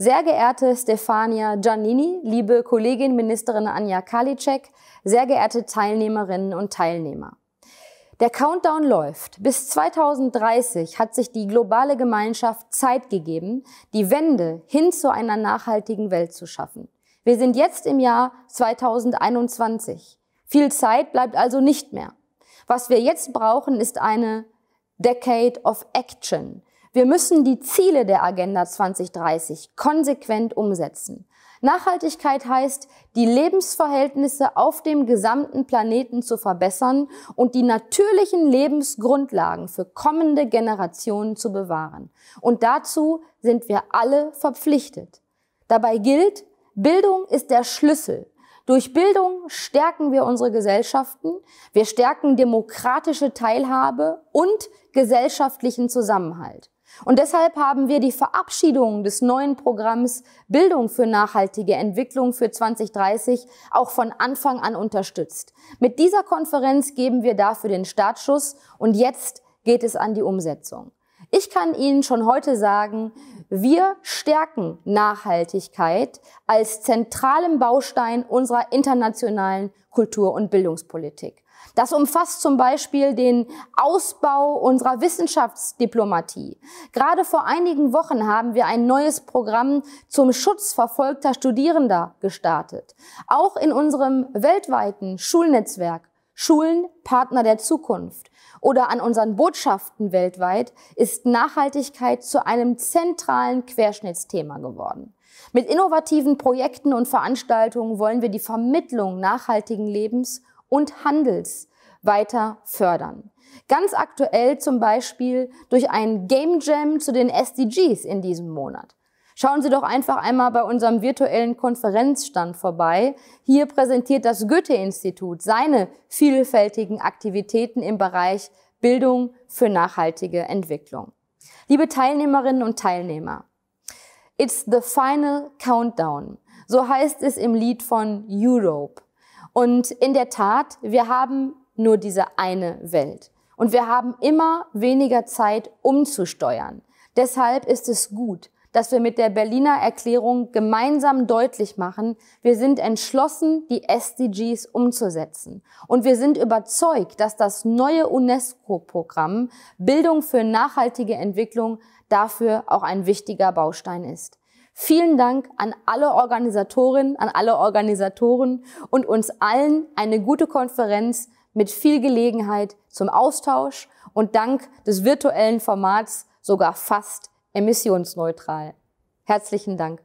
Sehr geehrte Stefania Giannini, liebe Kollegin Ministerin Anja Karliczek, sehr geehrte Teilnehmerinnen und Teilnehmer. Der Countdown läuft. Bis 2030 hat sich die globale Gemeinschaft Zeit gegeben, die Wende hin zu einer nachhaltigen Welt zu schaffen. Wir sind jetzt im Jahr 2021. Viel Zeit bleibt also nicht mehr. Was wir jetzt brauchen, ist eine Decade of Action, wir müssen die Ziele der Agenda 2030 konsequent umsetzen. Nachhaltigkeit heißt, die Lebensverhältnisse auf dem gesamten Planeten zu verbessern und die natürlichen Lebensgrundlagen für kommende Generationen zu bewahren. Und dazu sind wir alle verpflichtet. Dabei gilt, Bildung ist der Schlüssel. Durch Bildung stärken wir unsere Gesellschaften, wir stärken demokratische Teilhabe und gesellschaftlichen Zusammenhalt. Und deshalb haben wir die Verabschiedung des neuen Programms Bildung für nachhaltige Entwicklung für 2030 auch von Anfang an unterstützt. Mit dieser Konferenz geben wir dafür den Startschuss und jetzt geht es an die Umsetzung. Ich kann Ihnen schon heute sagen, wir stärken Nachhaltigkeit als zentralen Baustein unserer internationalen Kultur- und Bildungspolitik. Das umfasst zum Beispiel den Ausbau unserer Wissenschaftsdiplomatie. Gerade vor einigen Wochen haben wir ein neues Programm zum Schutz verfolgter Studierender gestartet. Auch in unserem weltweiten Schulnetzwerk Schulen Partner der Zukunft oder an unseren Botschaften weltweit ist Nachhaltigkeit zu einem zentralen Querschnittsthema geworden. Mit innovativen Projekten und Veranstaltungen wollen wir die Vermittlung nachhaltigen Lebens und Handels weiter fördern. Ganz aktuell zum Beispiel durch einen Game Jam zu den SDGs in diesem Monat. Schauen Sie doch einfach einmal bei unserem virtuellen Konferenzstand vorbei. Hier präsentiert das Goethe-Institut seine vielfältigen Aktivitäten im Bereich Bildung für nachhaltige Entwicklung. Liebe Teilnehmerinnen und Teilnehmer, It's the final countdown. So heißt es im Lied von Europe. Und in der Tat, wir haben nur diese eine Welt. Und wir haben immer weniger Zeit umzusteuern. Deshalb ist es gut, dass wir mit der Berliner Erklärung gemeinsam deutlich machen, wir sind entschlossen, die SDGs umzusetzen. Und wir sind überzeugt, dass das neue UNESCO-Programm Bildung für nachhaltige Entwicklung dafür auch ein wichtiger Baustein ist. Vielen Dank an alle Organisatorinnen, an alle Organisatoren und uns allen eine gute Konferenz mit viel Gelegenheit zum Austausch und dank des virtuellen Formats sogar fast emissionsneutral. Herzlichen Dank.